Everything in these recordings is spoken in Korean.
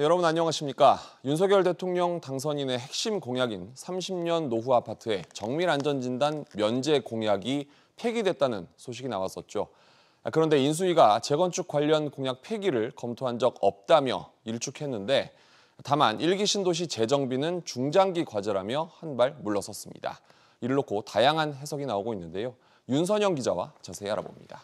네, 여러분 안녕하십니까? 윤석열 대통령 당선인의 핵심 공약인 30년 노후 아파트의 정밀 안전진단 면제 공약이 폐기됐다는 소식이 나왔었죠. 그런데 인수위가 재건축 관련 공약 폐기를 검토한 적 없다며 일축했는데 다만 일기 신도시 재정비는 중장기 과제라며 한 발 물러섰습니다. 이를 놓고 다양한 해석이 나오고 있는데요. 윤선영 기자와 자세히 알아봅니다.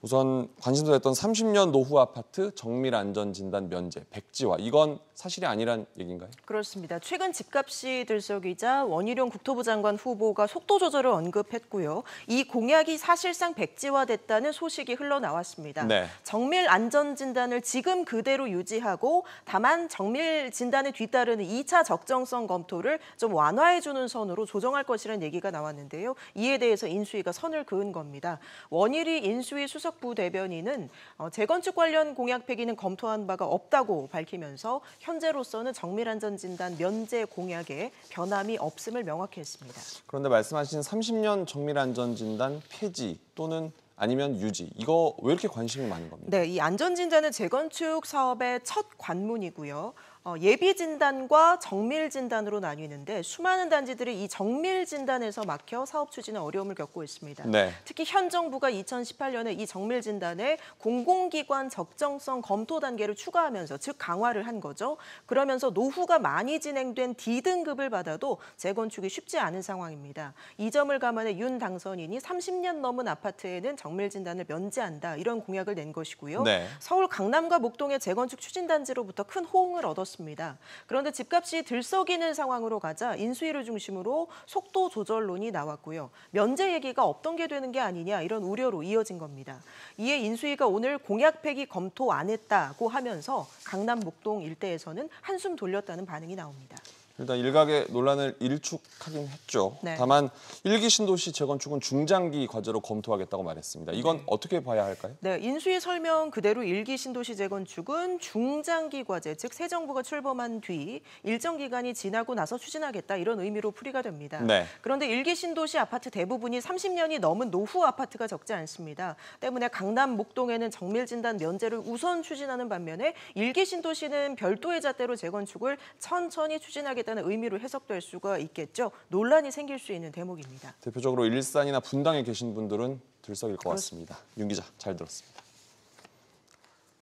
우선 관심사였던 30년 노후 아파트 정밀 안전 진단 면제 백지화 이건 사실이 아니란 얘기인가요? 그렇습니다. 최근 집값이 들썩이자 원희룡 국토부 장관 후보가 속도 조절을 언급했고요. 이 공약이 사실상 백지화됐다는 소식이 흘러나왔습니다. 네. 정밀 안전 진단을 지금 그대로 유지하고 다만 정밀 진단에 뒤따르는 2차 적정성 검토를 좀 완화해 주는 선으로 조정할 것이라는 얘기가 나왔는데요. 이에 대해서 인수위가 선을 그은 겁니다. 원희리 인수위 수석 이석 부대변인은 어, 재건축 관련 공약 폐기는 검토한 바가 없다고 밝히면서 현재로서는 정밀안전진단 면제 공약에 변함이 없음을 명확히 했습니다. 그런데 말씀하신 30년 정밀안전진단 폐지 또는 아니면 유지. 이거 왜 이렇게 관심이 많은 겁니까? 네, 이 안전진단은 재건축 사업의 첫 관문이고요. 어, 예비 진단과 정밀 진단으로 나뉘는데 수많은 단지들이 이 정밀 진단에서 막혀 사업 추진에 어려움을 겪고 있습니다. 네. 특히 현 정부가 2018년에 이 정밀 진단에 공공기관 적정성 검토 단계를 추가하면서 즉 강화를 한 거죠. 그러면서 노후가 많이 진행된 D등급을 받아도 재건축이 쉽지 않은 상황입니다. 이 점을 감안해 윤 당선인이 30년 넘은 아파트에는 정밀 진단을 면제한다 이런 공약을 낸 것이고요. 네. 서울 강남과 목동의 재건축 추진 단지로부터 큰 호응을 얻었습니다. 것입니다. 그런데 집값이 들썩이는 상황으로 가자 인수위를 중심으로 속도 조절론이 나왔고요. 면제 얘기가 없던 게 되는 게 아니냐 이런 우려로 이어진 겁니다. 이에 인수위가 오늘 공약 폐기 검토 안 했다고 하면서 강남 목동 일대에서는 한숨 돌렸다는 반응이 나옵니다. 일단 일각의 논란을 일축하긴 했죠. 네. 다만 일기 신도시 재건축은 중장기 과제로 검토하겠다고 말했습니다. 이건 네. 어떻게 봐야 할까요? 네, 인수위 설명 그대로 일기 신도시 재건축은 중장기 과제, 즉 새 정부가 출범한 뒤 일정 기간이 지나고 나서 추진하겠다 이런 의미로 풀이가 됩니다. 네. 그런데 일기 신도시 아파트 대부분이 30년이 넘은 노후 아파트가 적지 않습니다. 때문에 강남 목동에는 정밀 진단 면제를 우선 추진하는 반면에 일기 신도시는 별도의 잣대로 재건축을 천천히 추진하겠다. 해당하다는 의미로 해석될 수가 있겠죠. 논란이 생길 수 있는 대목입니다. 대표적으로 일산이나 분당에 계신 분들은 들썩일 것 같습니다. 윤 기자, 잘 들었습니다.